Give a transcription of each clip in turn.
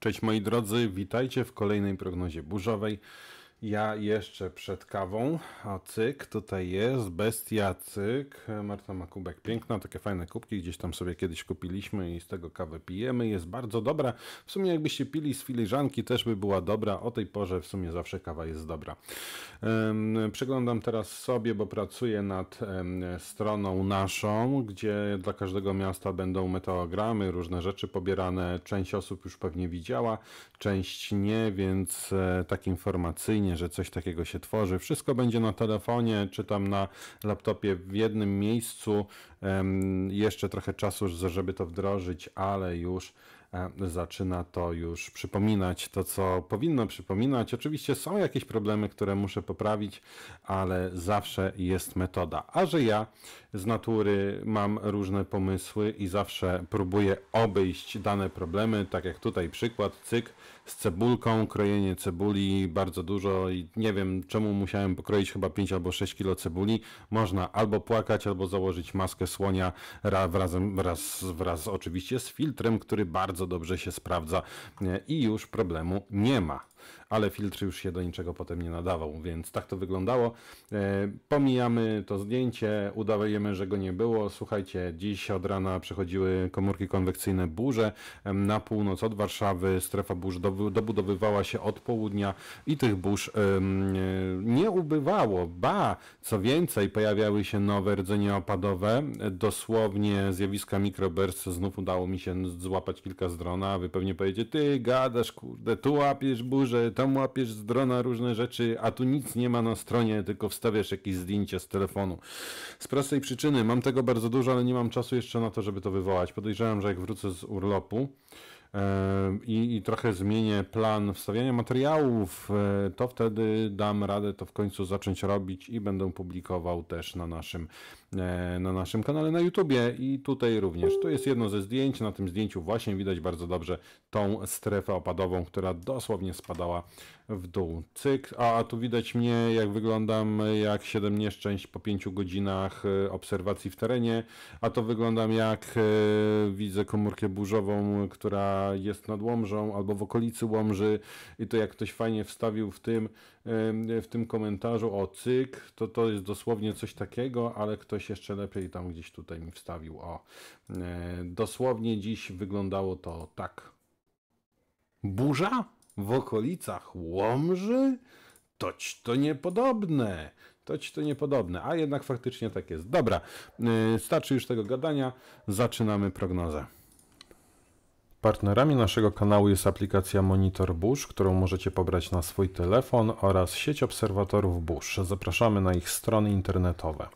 Cześć moi drodzy, witajcie w kolejnej prognozie burzowej. Ja jeszcze przed kawą, a cyk tutaj jest, bestia cyk, Marta ma kubek piękna, takie fajne kubki, gdzieś tam sobie kiedyś kupiliśmy i z tego kawę pijemy, jest bardzo dobra, w sumie jakbyście pili z filiżanki też by była dobra, o tej porze w sumie zawsze kawa jest dobra. Przeglądam teraz sobie, bo pracuję nad stroną naszą, gdzie dla każdego miasta będą meteogramy, różne rzeczy pobierane, część osób już pewnie widziała, część nie, więc e, tak informacyjnie fajnie, że coś takiego się tworzy. Wszystko będzie na telefonie, czy tam na laptopie w jednym miejscu. Jeszcze trochę czasu, żeby to wdrożyć, ale już E, zaczyna to już przypominać to, co powinno przypominać. Oczywiście są jakieś problemy, które muszę poprawić, ale zawsze jest metoda. A że ja z natury mam różne pomysły i zawsze próbuję obejść dane problemy, tak jak tutaj przykład, cyk, z cebulką, krojenie cebuli bardzo dużo i nie wiem czemu musiałem pokroić chyba 5 albo 6 kilo cebuli. Można albo płakać, albo założyć maskę słonia wraz, wraz, wraz oczywiście z filtrem, który bardzo bardzo dobrze się sprawdza i już problemu nie ma ale filtr już się do niczego potem nie nadawał, więc tak to wyglądało. E, pomijamy to zdjęcie, udawajemy, że go nie było. Słuchajcie, dziś od rana przechodziły komórki konwekcyjne burze na północ od Warszawy. Strefa burz dobudowywała się od południa i tych burz e, nie ubywało. Ba, co więcej, pojawiały się nowe rdzenie opadowe. Dosłownie zjawiska mikroburst znów udało mi się złapać kilka z drona. Wy pewnie powiecie, ty gadasz, kurde, tu łapiesz burzę, tam łapiesz z drona różne rzeczy, a tu nic nie ma na stronie, tylko wstawiasz jakieś zdjęcie z telefonu. Z prostej przyczyny, mam tego bardzo dużo, ale nie mam czasu jeszcze na to, żeby to wywołać. Podejrzewam, że jak wrócę z urlopu, i, i, trochę zmienię plan wstawiania materiałów, e, to wtedy dam radę to w końcu zacząć robić i będę publikował też na naszym, e, na naszym kanale na YouTubie i tutaj również. Tu jest jedno ze zdjęć, na tym zdjęciu właśnie widać bardzo dobrze tą strefę opadową, która dosłownie spadała w dół. Cyk, a tu widać mnie jak wyglądam jak 7 nieszczęść po 5 godzinach e, obserwacji w terenie, a to wyglądam jak widzę komórkę burzową, która jest nad Łomżą albo w okolicy Łomży i to jak ktoś fajnie wstawił w tym, w tym komentarzu o cyk, to to jest dosłownie coś takiego, ale ktoś jeszcze lepiej tam gdzieś tutaj mi wstawił o. E, dosłownie dziś wyglądało to tak. Burza w okolicach Łomży? Toć to niepodobne. Toć to niepodobne, a jednak faktycznie tak jest. Dobra, e, starczy już tego gadania, zaczynamy prognozę. Partnerami naszego kanału jest aplikacja Monitor Bush, którą możecie pobrać na swój telefon oraz sieć obserwatorów Bush. Zapraszamy na ich strony internetowe.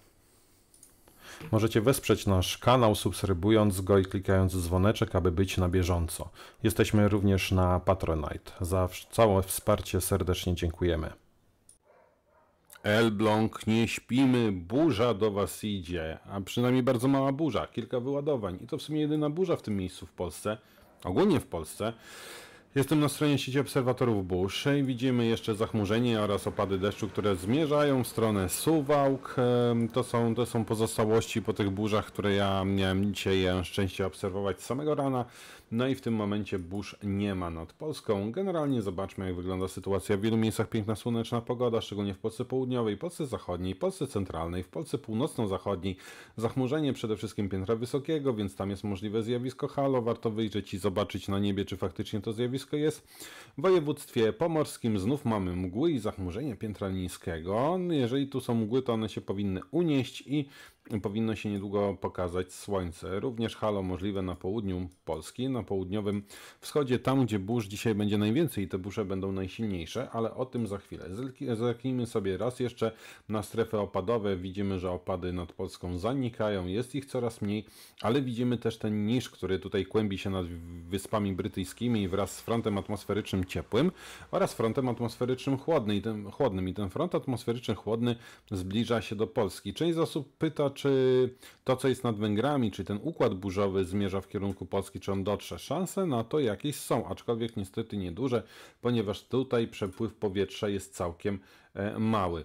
Możecie wesprzeć nasz kanał subskrybując go i klikając dzwoneczek, aby być na bieżąco. Jesteśmy również na Patronite. Za całe wsparcie serdecznie dziękujemy. Elbląg, nie śpimy, burza do Was idzie, a przynajmniej bardzo mała burza, kilka wyładowań i to w sumie jedyna burza w tym miejscu w Polsce. Ogólnie w Polsce Jestem na stronie sieci obserwatorów burz i widzimy jeszcze zachmurzenie oraz opady deszczu, które zmierzają w stronę Suwałk. To są, to są pozostałości po tych burzach, które ja miałem dzisiaj szczęście obserwować z samego rana. No i w tym momencie burz nie ma nad Polską. Generalnie zobaczmy, jak wygląda sytuacja. W wielu miejscach piękna słoneczna pogoda, szczególnie w Polsce południowej, Polsce zachodniej, Polsce centralnej, w Polsce północno-zachodniej. Zachmurzenie przede wszystkim piętra wysokiego, więc tam jest możliwe zjawisko halo. Warto wyjrzeć i zobaczyć na niebie, czy faktycznie to zjawisko jest. W województwie pomorskim znów mamy mgły i zachmurzenie piętra niskiego. No, jeżeli tu są mgły, to one się powinny unieść i powinno się niedługo pokazać słońce. Również halo możliwe na południu Polski, na południowym wschodzie, tam gdzie burz dzisiaj będzie najwięcej i te burze będą najsilniejsze, ale o tym za chwilę. Zerknijmy sobie raz jeszcze na strefy opadowe. Widzimy, że opady nad Polską zanikają, jest ich coraz mniej, ale widzimy też ten niż, który tutaj kłębi się nad Wyspami Brytyjskimi wraz z frontem atmosferycznym ciepłym oraz frontem atmosferycznym chłodnym i ten, chłodnym. I ten front atmosferyczny chłodny zbliża się do Polski. Część osób pyta, czy to, co jest nad Węgrami, czy ten układ burzowy zmierza w kierunku Polski, czy on dotrze. Szanse na to jakieś są, aczkolwiek niestety nieduże, ponieważ tutaj przepływ powietrza jest całkiem e, mały.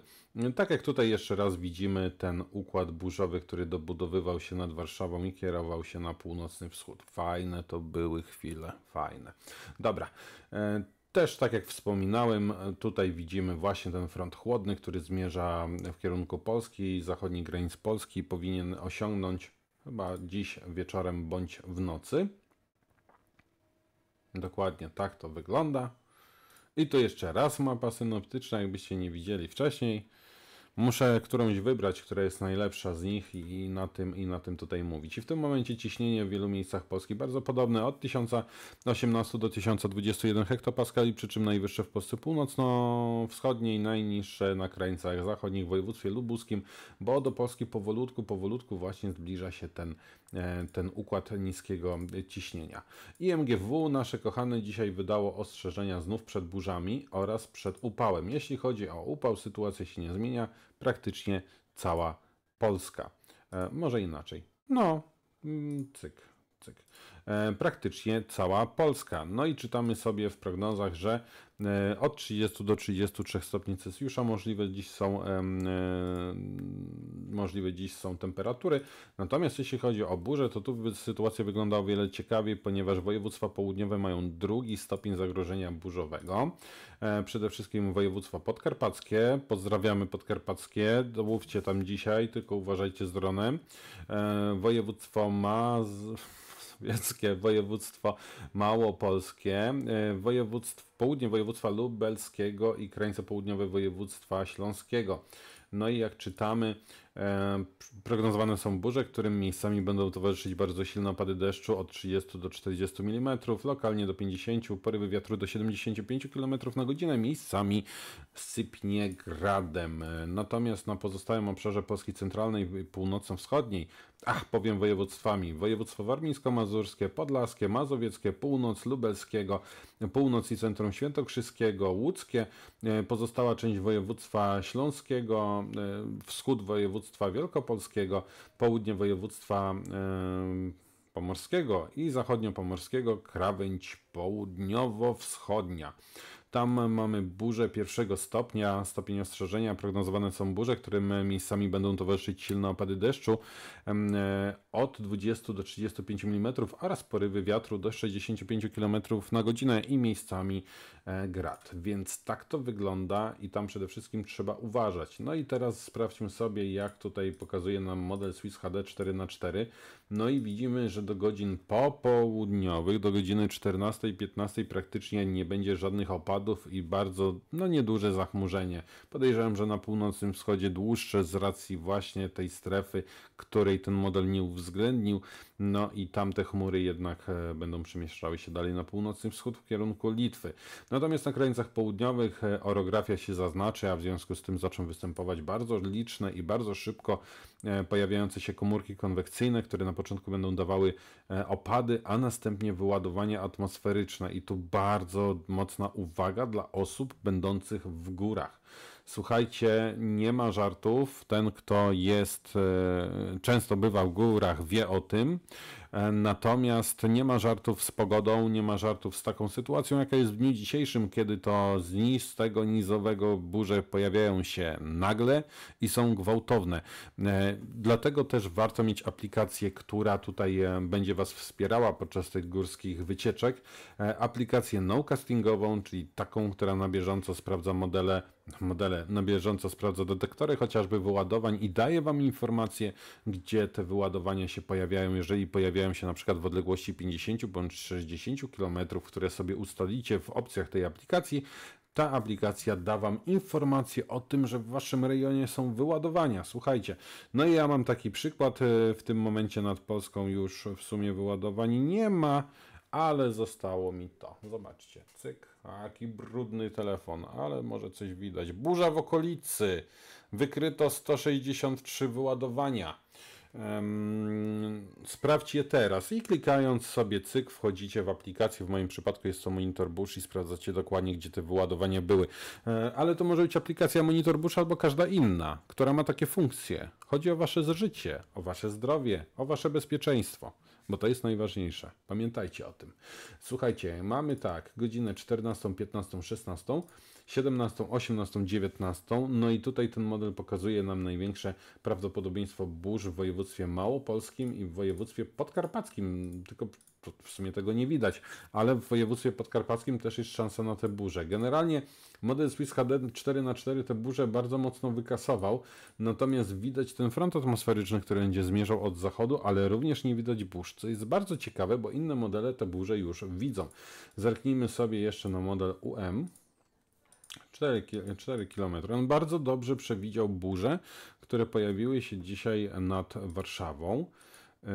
Tak jak tutaj jeszcze raz widzimy ten układ burzowy, który dobudowywał się nad Warszawą i kierował się na północny wschód. Fajne to były chwile, fajne. Dobra. E, też tak jak wspominałem, tutaj widzimy właśnie ten front chłodny, który zmierza w kierunku Polski, zachodniej granic Polski powinien osiągnąć chyba dziś wieczorem bądź w nocy. Dokładnie tak to wygląda. I tu jeszcze raz mapa synoptyczna, jakbyście nie widzieli wcześniej. Muszę którąś wybrać, która jest najlepsza z nich i na tym, i na tym tutaj mówić. I w tym momencie ciśnienie w wielu miejscach Polski bardzo podobne od 1018 do 1021 hektopaskali, przy czym najwyższe w Polsce północno-wschodniej, najniższe na krańcach zachodnich w województwie lubuskim, bo do Polski powolutku, powolutku właśnie zbliża się ten, e, ten układ niskiego ciśnienia. IMGW nasze kochane dzisiaj wydało ostrzeżenia znów przed burzami oraz przed upałem. Jeśli chodzi o upał, sytuacja się nie zmienia praktycznie cała Polska. E, może inaczej. No, mm, cyk, cyk. E, praktycznie cała Polska. No i czytamy sobie w prognozach, że e, od 30 do 33 stopni Celsjusza możliwe dziś są e, możliwe dziś są temperatury. Natomiast jeśli chodzi o burzę, to tu sytuacja wygląda o wiele ciekawiej, ponieważ województwa południowe mają drugi stopień zagrożenia burzowego. Przede wszystkim województwo podkarpackie. Pozdrawiamy podkarpackie. Łówcie tam dzisiaj, tylko uważajcie z dronem. Województwo ma sowieckie, województwo małopolskie, e, województwo, południe województwa lubelskiego i krańce południowe województwa śląskiego. No i jak czytamy, E, prognozowane są burze, którym miejscami będą towarzyszyć bardzo silne opady deszczu od 30 do 40 mm, lokalnie do 50, porywy wiatru do 75 km na godzinę, miejscami sypnie gradem. E, natomiast na pozostałym obszarze Polski centralnej i północno-wschodniej, ach, powiem województwami, województwo warmińsko-mazurskie, podlaskie, mazowieckie, północ lubelskiego, północ i centrum świętokrzyskiego, łódzkie, e, pozostała część województwa śląskiego, wschód województwa województwa wielkopolskiego, południe województwa pomorskiego i zachodniopomorskiego, krawędź południowo-wschodnia. Tam mamy burze pierwszego stopnia, stopień ostrzeżenia. Prognozowane są burze, którym miejscami będą towarzyszyć silne opady deszczu e, od 20 do 35 mm oraz porywy wiatru do 65 km na godzinę i miejscami e, grad. Więc tak to wygląda i tam przede wszystkim trzeba uważać. No i teraz sprawdźmy sobie, jak tutaj pokazuje nam model Swiss HD 4x4. No i widzimy, że do godzin popołudniowych, do godziny 14-15 praktycznie nie będzie żadnych opadów i bardzo no, nieduże zachmurzenie. Podejrzewam, że na północnym wschodzie dłuższe z racji właśnie tej strefy, której ten model nie uwzględnił. No i tamte chmury jednak e, będą przemieszczały się dalej na północny wschód w kierunku Litwy. Natomiast na krańcach południowych e, orografia się zaznaczy, a w związku z tym zaczną występować bardzo liczne i bardzo szybko e, pojawiające się komórki konwekcyjne, które na początku będą dawały opady, a następnie wyładowanie atmosferyczne. I tu bardzo mocna uwaga dla osób będących w górach. Słuchajcie, nie ma żartów. Ten, kto jest, e, często bywa w górach, wie o tym. E, natomiast nie ma żartów z pogodą, nie ma żartów z taką sytuacją, jaka jest w dniu dzisiejszym, kiedy to z nistego, nizowego burze pojawiają się nagle i są gwałtowne. E, dlatego też warto mieć aplikację, która tutaj e, będzie Was wspierała podczas tych górskich wycieczek. Aplikację no-castingową, czyli taką, która na bieżąco sprawdza modele modele na bieżąco sprawdza detektory chociażby wyładowań i daje Wam informacje, gdzie te wyładowania się pojawiają, jeżeli pojawiają znajdują się na przykład w odległości 50 bądź 60 km, które sobie ustalicie w opcjach tej aplikacji, ta aplikacja da Wam informację o tym, że w Waszym rejonie są wyładowania. Słuchajcie, no i ja mam taki przykład. E, w tym momencie nad Polską już w sumie wyładowań nie ma, ale zostało mi to. Zobaczcie, cyk, jaki brudny telefon, ale może coś widać. Burza w okolicy, wykryto 163 wyładowania. Sprawdź je teraz i klikając sobie cyk wchodzicie w aplikację. W moim przypadku jest to monitor Bush i sprawdzacie dokładnie, gdzie te wyładowania były. E, ale to może być aplikacja monitor Bush albo każda inna, która ma takie funkcje. Chodzi o wasze życie, o wasze zdrowie, o wasze bezpieczeństwo, bo to jest najważniejsze. Pamiętajcie o tym. Słuchajcie, mamy tak, godzinę 14, 15, 16. 17, 18, 19. No i tutaj ten model pokazuje nam największe prawdopodobieństwo burz w województwie małopolskim i w województwie podkarpackim. Tylko w sumie tego nie widać, ale w województwie podkarpackim też jest szansa na te burze. Generalnie model Swiss HD 4x4 te burze bardzo mocno wykasował, natomiast widać ten front atmosferyczny, który będzie zmierzał od zachodu, ale również nie widać burz, co jest bardzo ciekawe, bo inne modele te burze już widzą. Zerknijmy sobie jeszcze na model UM. 4, km. On bardzo dobrze przewidział burze, które pojawiły się dzisiaj nad Warszawą. Y,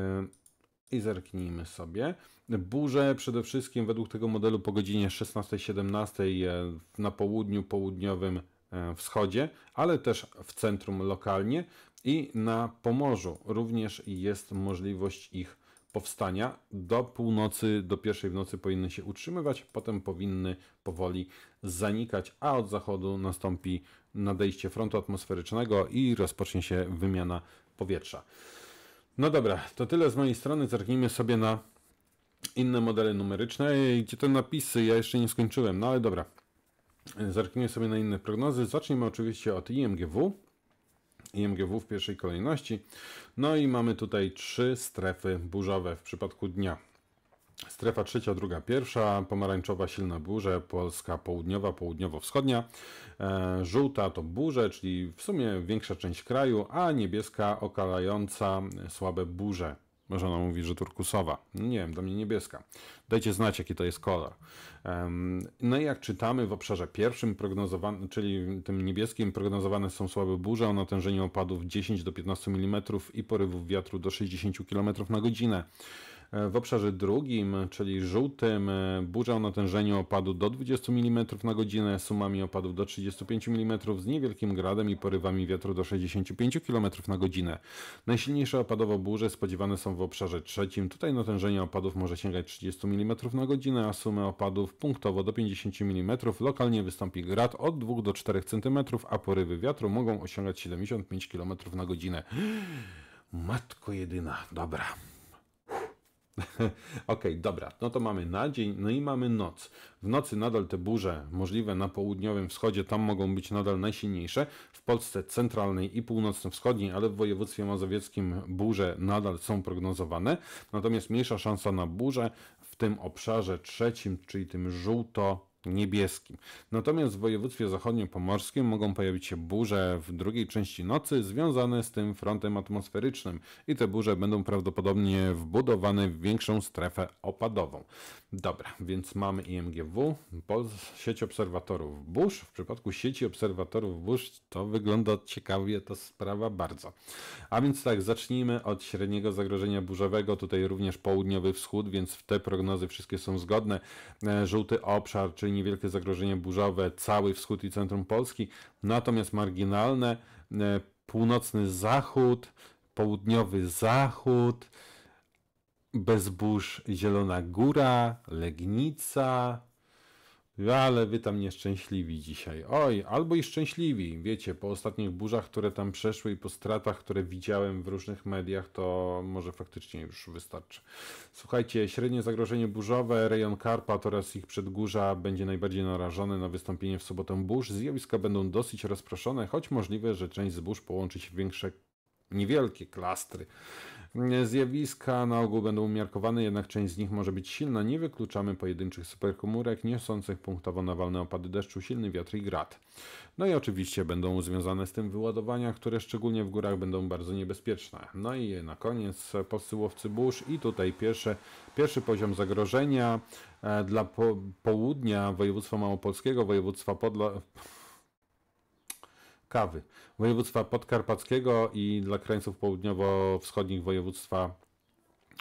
I zerknijmy sobie. Burze przede wszystkim według tego modelu po godzinie 16-17 y, na południu, południowym y, wschodzie, ale też w centrum lokalnie i na Pomorzu również jest możliwość ich powstania do północy, do pierwszej w nocy powinny się utrzymywać, potem powinny powoli zanikać, a od zachodu nastąpi nadejście frontu atmosferycznego i rozpocznie się wymiana powietrza. No dobra, to tyle z mojej strony. Zerknijmy sobie na inne modele numeryczne, gdzie te napisy ja jeszcze nie skończyłem, no ale dobra. Zerknijmy sobie na inne prognozy. Zacznijmy oczywiście od IMGW. IMGW w pierwszej kolejności. No i mamy tutaj trzy strefy burzowe w przypadku dnia. Strefa trzecia, druga, pierwsza, pomarańczowa silna burze, Polska południowa, południowo-wschodnia, e, żółta to burze, czyli w sumie większa część kraju, a niebieska okalająca e, słabe burze. Można mówi, że turkusowa. No nie wiem, dla mnie niebieska. Dajcie znać, jaki to jest kolor. No i jak czytamy w obszarze pierwszym, prognozowany, czyli tym niebieskim, prognozowane są słabe burze o natężeniu opadów 10 do 15 mm i porywów wiatru do 60 km na godzinę. W obszarze drugim, czyli żółtym, burza o natężeniu opadu do 20 mm na godzinę, sumami opadów do 35 mm z niewielkim gradem i porywami wiatru do 65 km na godzinę. Najsilniejsze opadowo burze spodziewane są w obszarze trzecim. Tutaj natężenie opadów może sięgać 30 mm na godzinę, a sumy opadów punktowo do 50 mm. Lokalnie wystąpi grad od 2 do 4 cm, a porywy wiatru mogą osiągać 75 km na godzinę. Matko jedyna, dobra. Okej, okay, dobra, no to mamy na dzień, no i mamy noc. W nocy nadal te burze możliwe na południowym wschodzie, tam mogą być nadal najsilniejsze. W Polsce centralnej i północno-wschodniej, ale w województwie mazowieckim burze nadal są prognozowane. Natomiast mniejsza szansa na burze w tym obszarze trzecim, czyli tym żółto niebieskim. Natomiast w województwie zachodniopomorskim mogą pojawić się burze w drugiej części nocy związane z tym frontem atmosferycznym i te burze będą prawdopodobnie wbudowane w większą strefę opadową. Dobra, więc mamy IMGW, sieć obserwatorów burz. W przypadku sieci obserwatorów burz to wygląda ciekawie ta sprawa bardzo. A więc tak, zacznijmy od średniego zagrożenia burzowego, tutaj również południowy wschód, więc w te prognozy wszystkie są zgodne. E, żółty obszar, czyli niewielkie zagrożenie burzowe, cały wschód i centrum Polski, natomiast marginalne e, północny zachód, południowy zachód, bez burz Zielona Góra, Legnica, ale wy tam nieszczęśliwi dzisiaj. Oj, albo i szczęśliwi. Wiecie, po ostatnich burzach, które tam przeszły i po stratach, które widziałem w różnych mediach, to może faktycznie już wystarczy. Słuchajcie, średnie zagrożenie burzowe, rejon Karpat oraz ich przedgórza będzie najbardziej narażony na wystąpienie w sobotę burz. Zjawiska będą dosyć rozproszone, choć możliwe, że część zbóż burz połączy się w większe niewielkie klastry. Zjawiska na ogół będą umiarkowane, jednak część z nich może być silna. Nie wykluczamy pojedynczych superkomórek niosących punktowo nawalne opady deszczu, silny wiatr i grad. No i oczywiście będą związane z tym wyładowania, które szczególnie w górach będą bardzo niebezpieczne. No i na koniec posyłowcy burz i tutaj pierwsze, pierwszy poziom zagrożenia e, dla po, południa województwa małopolskiego, województwa Podla kawy. Województwa podkarpackiego i dla krańców południowo-wschodnich województwa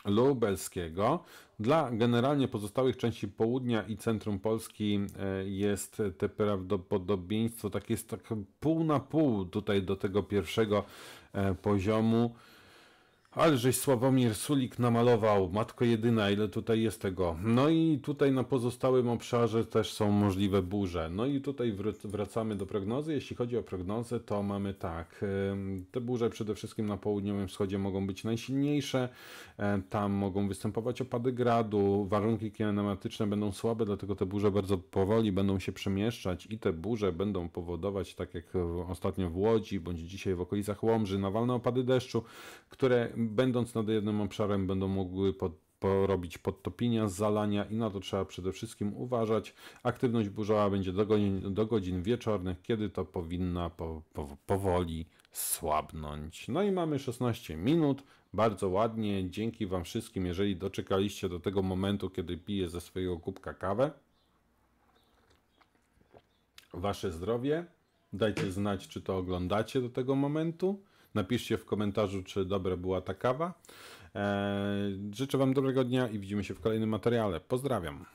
lubelskiego. Dla generalnie pozostałych części południa i centrum Polski e, jest te prawdopodobieństwo tak jest tak pół na pół tutaj do tego pierwszego e, poziomu. Ale żeś Sławomir Sulik namalował, matko jedyna, ile tutaj jest tego. No i tutaj na pozostałym obszarze też są możliwe burze. No i tutaj wracamy do prognozy. Jeśli chodzi o prognozę, to mamy tak. Te burze przede wszystkim na południowym wschodzie mogą być najsilniejsze. E, tam mogą występować opady gradu, warunki kinematyczne będą słabe, dlatego te burze bardzo powoli będą się przemieszczać i te burze będą powodować, tak jak ostatnio w Łodzi, bądź dzisiaj w okolicach Łomży, nawalne opady deszczu, które będąc nad jednym obszarem, będą mogły pod, porobić podtopienia, zalania i na to trzeba przede wszystkim uważać. Aktywność burzowa będzie do godzin, do godzin wieczornych, kiedy to powinna po, po, powoli słabnąć. No i mamy 16 minut. Bardzo ładnie. Dzięki Wam wszystkim, jeżeli doczekaliście do tego momentu, kiedy piję ze swojego kubka kawę. Wasze zdrowie. Dajcie znać, czy to oglądacie do tego momentu. Napiszcie w komentarzu, czy dobra była ta kawa. E, życzę Wam dobrego dnia i widzimy się w kolejnym materiale. Pozdrawiam.